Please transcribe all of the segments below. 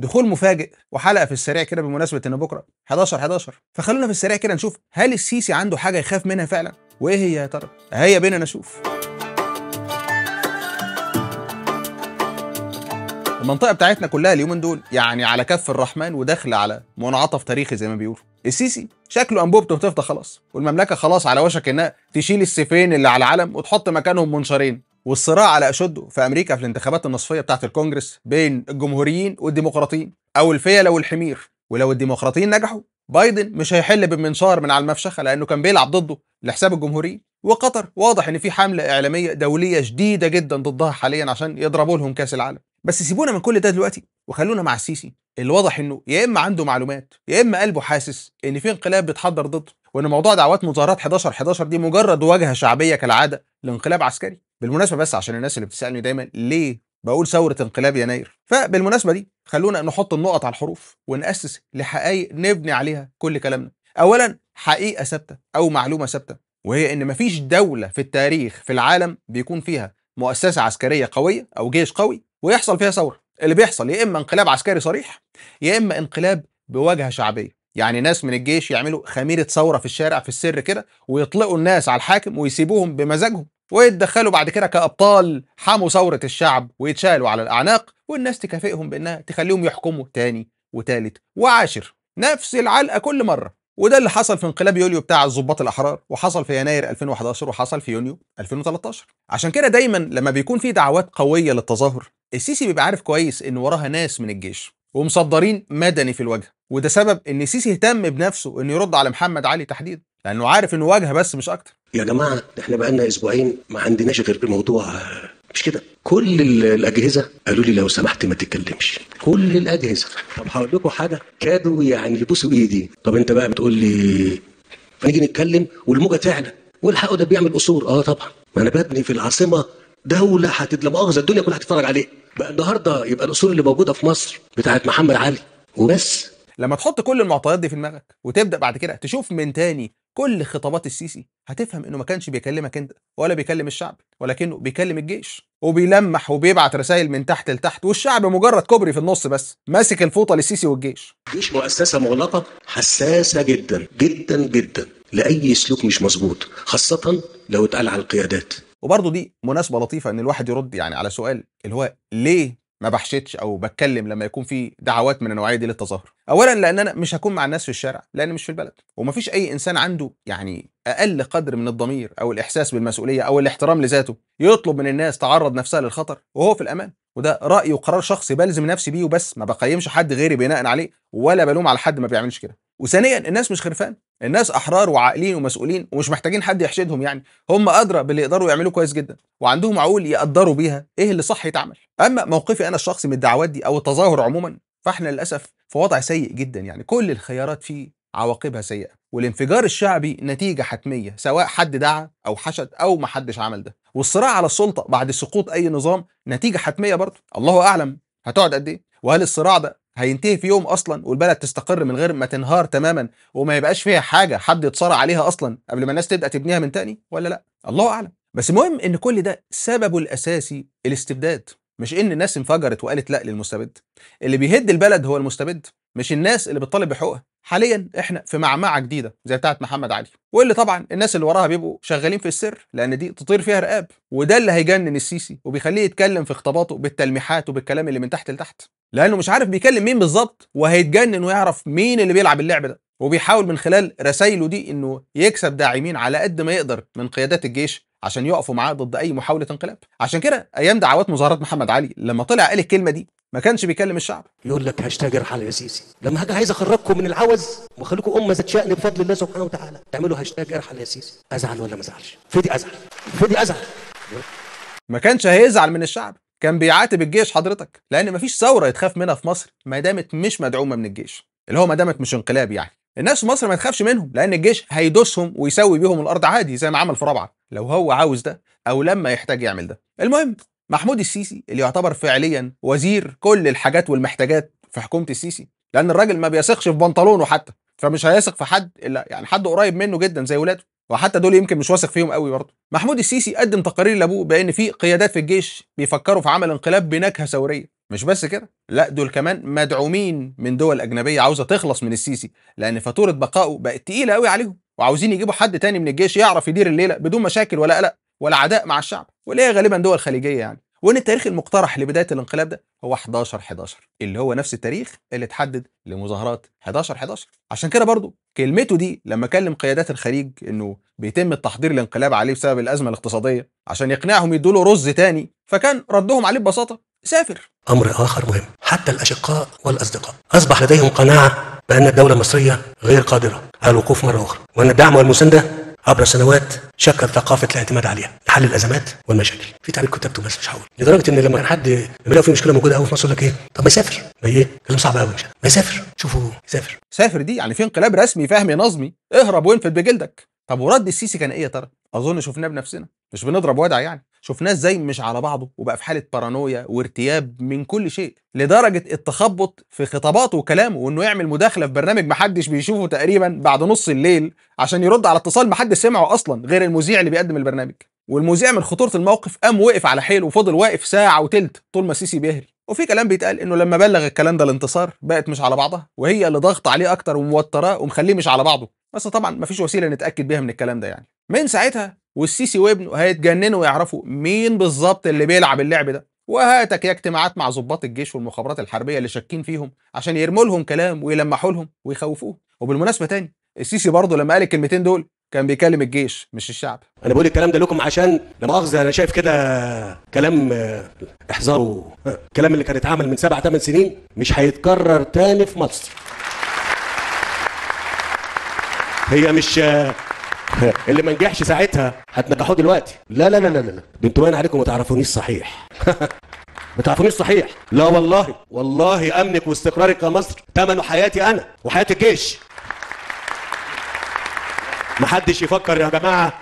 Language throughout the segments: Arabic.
دخول مفاجئ وحلقه في السريع كده بمناسبه ان بكره 11 11 فخلونا في السريع كده نشوف هل السيسي عنده حاجه يخاف منها فعلا وايه هي يا ترى هيا بينا نشوف المنطقه بتاعتنا كلها اليومين دول يعني على كف الرحمن وداخله على منعطف تاريخي زي ما بيقولوا السيسي شكله انبوبته بتفضى خلاص والمملكه خلاص على وشك انها تشيل السيفين اللي على العلم وتحط مكانهم منشارين والصراع على أشده في أمريكا في الانتخابات النصفية بتاعة الكونجرس بين الجمهوريين والديمقراطيين أو الفيلة والحمير ولو الديمقراطيين نجحوا بايدن مش هيحل بالمنشار من على المفشخة لأنه كان بيلعب ضده لحساب الجمهوريين وقطر واضح إن في حملة إعلامية دولية شديدة جدا ضدها حاليا عشان يضربوا لهم كأس العالم بس سيبونا من كل ده دلوقتي وخلونا مع السيسي اللي واضح انه يا اما عنده معلومات يا اما قلبه حاسس ان في انقلاب بيتحضر ضده وان موضوع دعوات مظاهرات 11 11 دي مجرد واجهه شعبيه كالعاده لانقلاب عسكري بالمناسبه بس عشان الناس اللي بتسالني دايما ليه بقول ثوره انقلاب يناير فبالمناسبه دي خلونا نحط النقط على الحروف وناسس لحقائق نبني عليها كل كلامنا اولا حقيقه ثابته او معلومه ثابته وهي ان مفيش دوله في التاريخ في العالم بيكون فيها مؤسسه عسكريه قويه او جيش قوي ويحصل فيها ثوره اللي بيحصل يا اما انقلاب عسكري صريح يا اما انقلاب بواجهه شعبيه يعني ناس من الجيش يعملوا خميره ثوره في الشارع في السر كده ويطلقوا الناس على الحاكم ويسيبوهم بمزاجهم ويتدخلوا بعد كده كأبطال حموا ثورة الشعب ويتشالوا على الأعناق والناس تكافئهم بأنها تخليهم يحكموا تاني وتالت وعاشر نفس العلقة كل مرة وده اللي حصل في انقلاب يوليو بتاع الضباط الأحرار وحصل في يناير 2011 وحصل في يونيو 2013 عشان كده دايما لما بيكون في دعوات قوية للتظاهر السيسي بيبقى عارف كويس إن وراها ناس من الجيش ومصدرين مدني في الواجهة وده سبب إن السيسي اهتم بنفسه إنه يرد على محمد علي تحديدا لأنه عارف إنه واجهة بس مش أكتر يا جماعه احنا بقالنا اسبوعين ما عندناش غير موضوع مش كده كل الاجهزه قالوا لي لو سمحت ما تتكلمش كل الاجهزه طب هقول لكم حاجه كادوا يعني يبوسوا ايدي طب انت بقى بتقول لي نيجي نتكلم والموجه تعلى والحق ده بيعمل قصور اه طبعا ما انا ببني في العاصمه دوله هتد مؤاخذه الدنيا كلها هتتفرج عليها بقى النهارده يبقى الاصول اللي موجوده في مصر بتاعت محمد علي وبس لما تحط كل المعطيات دي في دماغك وتبدا بعد كده تشوف من تاني كل خطابات السيسي هتفهم انه ما كانش بيكلمك انت ولا بيكلم الشعب ولكنه بيكلم الجيش وبيلمح وبيبعت رسائل من تحت لتحت والشعب مجرد كوبري في النص بس ماسك الفوطه للسيسي والجيش الجيش مؤسسه مغلقه حساسه جدا جدا جدا لاي سلوك مش مظبوط خاصه لو اتقال على القيادات وبرضه دي مناسبه لطيفه ان الواحد يرد يعني على سؤال اللي هو ليه ما بحشتش او بتكلم لما يكون في دعوات من النوعيه دي للتظاهر اولا لان انا مش هكون مع الناس في الشارع لان مش في البلد ومفيش اي انسان عنده يعني اقل قدر من الضمير او الاحساس بالمسؤوليه او الاحترام لذاته يطلب من الناس تعرض نفسها للخطر وهو في الامان وده راي وقرار شخصي بلزم نفسي بيه وبس ما بقيمش حد غيري بناء عليه ولا بلوم على حد ما بيعملش كده وثانيا الناس مش خرفان الناس احرار وعاقلين ومسؤولين ومش محتاجين حد يحشدهم يعني هم ادرى باللي يقدروا يعملوه كويس جدا وعندهم عقول يقدروا بيها ايه اللي صح يتعمل اما موقفي انا الشخصي من الدعوات دي او التظاهر عموما فاحنا للاسف في وضع سيء جدا يعني كل الخيارات فيه عواقبها سيئه والانفجار الشعبي نتيجه حتميه سواء حد دعا او حشد او ما حدش عمل ده والصراع على السلطه بعد سقوط اي نظام نتيجه حتميه برضه الله اعلم هتقعد قد ايه وهل الصراع ده هينتهي في يوم اصلا والبلد تستقر من غير ما تنهار تماما وما يبقاش فيها حاجه حد يتصارع عليها اصلا قبل ما الناس تبدا تبنيها من تاني ولا لا الله اعلم بس المهم ان كل ده سببه الاساسي الاستبداد مش ان الناس انفجرت وقالت لا للمستبد اللي بيهد البلد هو المستبد مش الناس اللي بتطالب بحقوقها حاليا احنا في معمعه جديده زي بتاعه محمد علي واللي طبعا الناس اللي وراها بيبقوا شغالين في السر لان دي تطير فيها رقاب وده اللي هيجنن السيسي وبيخليه يتكلم في خطاباته بالتلميحات وبالكلام اللي من تحت لتحت لانه مش عارف بيكلم مين بالظبط وهيتجنن ويعرف مين اللي بيلعب اللعب ده وبيحاول من خلال رسايله دي انه يكسب داعمين على قد ما يقدر من قيادات الجيش عشان يقفوا معاه ضد اي محاوله انقلاب عشان كده ايام دعوات مظاهرات محمد علي لما طلع قال الكلمه دي ما كانش بيكلم الشعب يقول لك هاشتاج ارحل يا سيسي لما هاجي عايز اخرجكم من العوز واخليكم امه ذات شان بفضل الله سبحانه وتعالى تعملوا هاشتاج ارحل يا سيسي ازعل ولا ما ازعلش فدي ازعل فدي ازعل ما كانش هيزعل من الشعب كان بيعاتب الجيش حضرتك لان مفيش ثوره يتخاف منها في مصر ما دامت مش مدعومه من الجيش اللي هو ما دامت مش انقلاب يعني الناس في مصر ما تخافش منهم لان الجيش هيدوسهم ويسوي بيهم الارض عادي زي ما عمل في رابعه لو هو عاوز ده او لما يحتاج يعمل ده المهم محمود السيسي اللي يعتبر فعليا وزير كل الحاجات والمحتاجات في حكومه السيسي لان الراجل ما بيثقش في بنطلونه حتى فمش هيثق في حد الا يعني حد قريب منه جدا زي ولاده وحتى دول يمكن مش واثق فيهم قوي برضه محمود السيسي قدم تقارير لابوه بان في قيادات في الجيش بيفكروا في عمل انقلاب بنكهه ثوريه مش بس كده لا دول كمان مدعومين من دول اجنبيه عاوزه تخلص من السيسي لان فاتوره بقائه بقت تقيله قوي عليهم وعاوزين يجيبوا حد تاني من الجيش يعرف يدير الليله بدون مشاكل ولا قلق والعداء مع الشعب واللي هي غالبا دول خليجيه يعني وان التاريخ المقترح لبدايه الانقلاب ده هو 11 11 اللي هو نفس التاريخ اللي اتحدد لمظاهرات 11 11 عشان كده برضه كلمته دي لما كلم قيادات الخليج انه بيتم التحضير للانقلاب عليه بسبب الازمه الاقتصاديه عشان يقنعهم يدوا له رز تاني فكان ردهم عليه ببساطه سافر امر اخر مهم حتى الاشقاء والاصدقاء اصبح لديهم قناعه بان الدوله المصريه غير قادره على الوقوف مره اخرى وان الدعم والمسانده عبر سنوات شكل ثقافه الاعتماد عليها لحل الازمات والمشاكل في تعبير كتبته بس مش هقول لدرجه ان لما كان حد لما في مشكله موجوده قوي في مصر يقول لك ايه طب ما يسافر ما ايه كلام صعب قوي مش ما يسافر شوفوا يسافر سافر دي يعني في انقلاب رسمي فاهم يا نظمي اهرب وانفد بجلدك طب ورد السيسي كان ايه يا ترى اظن شفناه بنفسنا مش بنضرب وادع يعني شفناه ازاي مش على بعضه وبقى في حاله بارانويا وارتياب من كل شيء لدرجه التخبط في خطاباته وكلامه وانه يعمل مداخله في برنامج محدش بيشوفه تقريبا بعد نص الليل عشان يرد على اتصال محدش سمعه اصلا غير المذيع اللي بيقدم البرنامج والمذيع من خطوره الموقف قام وقف على حيله وفضل واقف ساعه وتلت طول ما السيسي بيهري وفي كلام بيتقال انه لما بلغ الكلام ده الانتصار بقت مش على بعضها وهي اللي ضاغطه عليه اكتر وموتراه ومخليه مش على بعضه بس طبعا مفيش وسيله نتاكد بيها من الكلام ده يعني من ساعتها والسيسي وابنه هيتجننوا ويعرفوا مين بالظبط اللي بيلعب اللعب ده وهاتك يا اجتماعات مع ضباط الجيش والمخابرات الحربيه اللي شاكين فيهم عشان يرموا لهم كلام ويلمحوا لهم ويخوفوهم وبالمناسبه تاني السيسي برضه لما قال الكلمتين دول كان بيكلم الجيش مش الشعب انا بقول الكلام ده لكم عشان لا مؤاخذه انا شايف كده كلام آه، احذروا الكلام آه، اللي كان اتعمل من سبع ثمان سنين مش هيتكرر تاني في مصر هي مش آه، اللي ما نجحش ساعتها هتنجحوه دلوقتي لا لا لا لا لا انتوا باين عليكم ما تعرفونيش صحيح ما تعرفونيش صحيح لا والله والله امنك واستقرارك يا مصر ثمنه حياتي انا وحياه الجيش محدش يفكر يا جماعه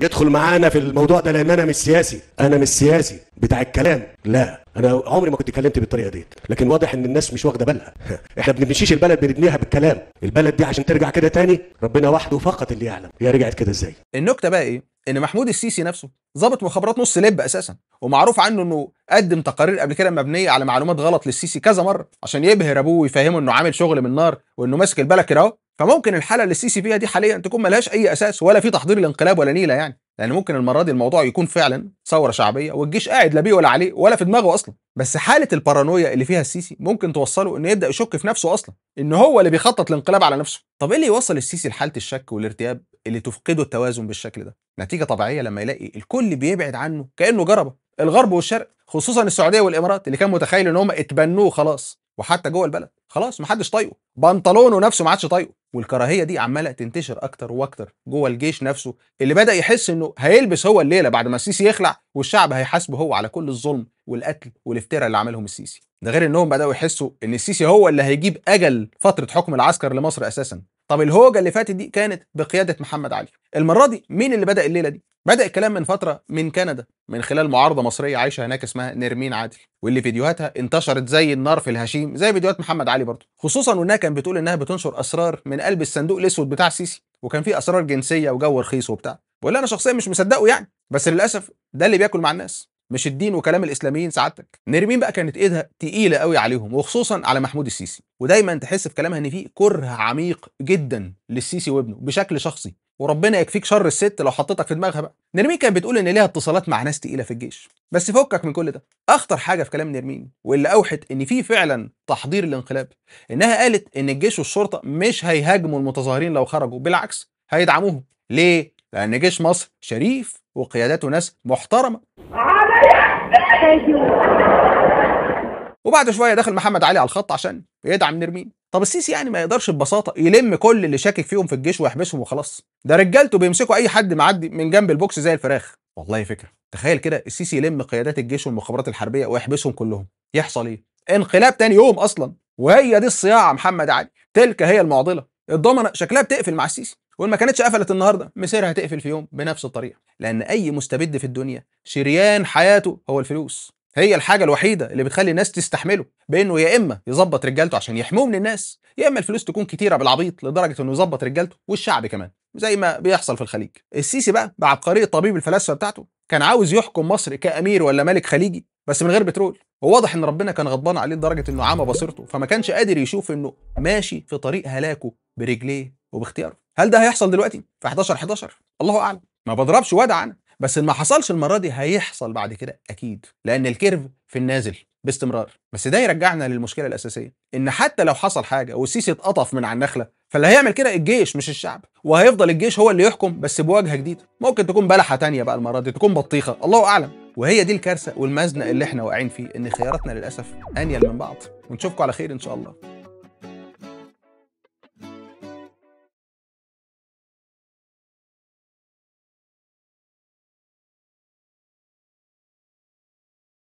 يدخل معانا في الموضوع ده لان انا مش سياسي انا مش سياسي بتاع الكلام لا انا عمري ما كنت اتكلمت بالطريقه دي لكن واضح ان الناس مش واخده بالها احنا بنمشيش البلد بنبنيها بالكلام البلد دي عشان ترجع كده تاني ربنا وحده فقط اللي يعلم هي رجعت كده ازاي النكته بقى ايه ان محمود السيسي نفسه ظابط مخابرات نص لب اساسا ومعروف عنه انه قدم تقارير قبل كده مبنيه على معلومات غلط للسيسي كذا مره عشان يبهر ابوه ويفهمه انه عامل شغل من نار وانه ماسك البلد كده اهو فممكن الحاله اللي السيسي فيها دي حاليا تكون ملهاش اي اساس ولا في تحضير الانقلاب ولا نيله يعني لان ممكن المره دي الموضوع يكون فعلا ثوره شعبيه والجيش قاعد لا بيه ولا عليه ولا في دماغه اصلا بس حاله البارانويا اللي فيها السيسي ممكن توصله انه يبدا يشك في نفسه اصلا ان هو اللي بيخطط الانقلاب على نفسه طب ايه اللي يوصل السيسي لحاله الشك والارتياب اللي تفقده التوازن بالشكل ده نتيجه طبيعيه لما يلاقي الكل بيبعد عنه كانه جربه الغرب والشرق خصوصا السعوديه والامارات اللي كان متخيل ان هم اتبنوه خلاص وحتى جوه البلد خلاص محدش طايقه بنطلونه نفسه ما عادش طايقه والكراهيه دي عماله تنتشر اكتر واكتر جوه الجيش نفسه اللي بدا يحس انه هيلبس هو الليله بعد ما السيسي يخلع والشعب هيحاسبه هو على كل الظلم والقتل والافتراء اللي عملهم السيسي ده غير انهم بداوا يحسوا ان السيسي هو اللي هيجيب اجل فتره حكم العسكر لمصر اساسا طب الهوجه اللي فاتت دي كانت بقياده محمد علي المره دي مين اللي بدا الليله دي بدا الكلام من فتره من كندا من خلال معارضه مصريه عايشه هناك اسمها نرمين عادل واللي فيديوهاتها انتشرت زي النار في الهشيم زي فيديوهات محمد علي برضه خصوصا وانها كانت بتقول انها بتنشر اسرار من قلب الصندوق الاسود بتاع السيسي وكان فيه اسرار جنسيه وجو رخيص وبتاع واللي انا شخصيا مش مصدقه يعني بس للاسف ده اللي بياكل مع الناس مش الدين وكلام الاسلاميين سعادتك نرمين بقى كانت ايدها تقيله قوي عليهم وخصوصا على محمود السيسي ودايما تحس في كلامها ان في كره عميق جدا للسيسي وابنه بشكل شخصي وربنا يكفيك شر الست لو حطيتك في دماغها بقى نرمين كانت بتقول ان ليها اتصالات مع ناس تقيله في الجيش بس فكك من كل ده اخطر حاجه في كلام نرمين واللي اوحت ان في فعلا تحضير الانقلاب انها قالت ان الجيش والشرطه مش هيهاجموا المتظاهرين لو خرجوا بالعكس هيدعموهم ليه لان جيش مصر شريف وقياداته ناس محترمه وبعد شويه دخل محمد علي على الخط عشان يدعم نرمين طب السيسي يعني ما يقدرش ببساطه يلم كل اللي شاكك فيهم في الجيش ويحبسهم وخلاص ده رجالته بيمسكوا اي حد معدي من جنب البوكس زي الفراخ والله فكره تخيل كده السيسي يلم قيادات الجيش والمخابرات الحربيه ويحبسهم كلهم يحصل ايه انقلاب تاني يوم اصلا وهي دي الصياعه محمد علي تلك هي المعضله الضمنه شكلها بتقفل مع السيسي وان ما كانتش قفلت النهارده مسيرها هتقفل في يوم بنفس الطريقه لان اي مستبد في الدنيا شريان حياته هو الفلوس هي الحاجة الوحيدة اللي بتخلي الناس تستحمله بإنه يا إما يظبط رجالته عشان يحموه من الناس يا إما الفلوس تكون كتيرة بالعبيط لدرجة إنه يظبط رجالته والشعب كمان زي ما بيحصل في الخليج السيسي بقى بعبقرية طبيب الفلاسفة بتاعته كان عاوز يحكم مصر كأمير ولا ملك خليجي بس من غير بترول وواضح ان ربنا كان غضبان عليه لدرجه انه عمى بصيرته فما كانش قادر يشوف انه ماشي في طريق هلاكه برجليه وباختياره هل ده هيحصل دلوقتي في 11 11 الله اعلم ما بضربش وادع انا بس ما حصلش المره دي هيحصل بعد كده اكيد لان الكيرف في النازل باستمرار بس ده يرجعنا للمشكله الاساسيه ان حتى لو حصل حاجه والسيسي اتقطف من على النخله فاللي هيعمل كده الجيش مش الشعب وهيفضل الجيش هو اللي يحكم بس بواجهه جديده ممكن تكون بلحه تانية بقى المره دي تكون بطيخه الله اعلم وهي دي الكارثه والمزنق اللي احنا واقعين فيه ان خياراتنا للاسف انيل من بعض ونشوفكم على خير ان شاء الله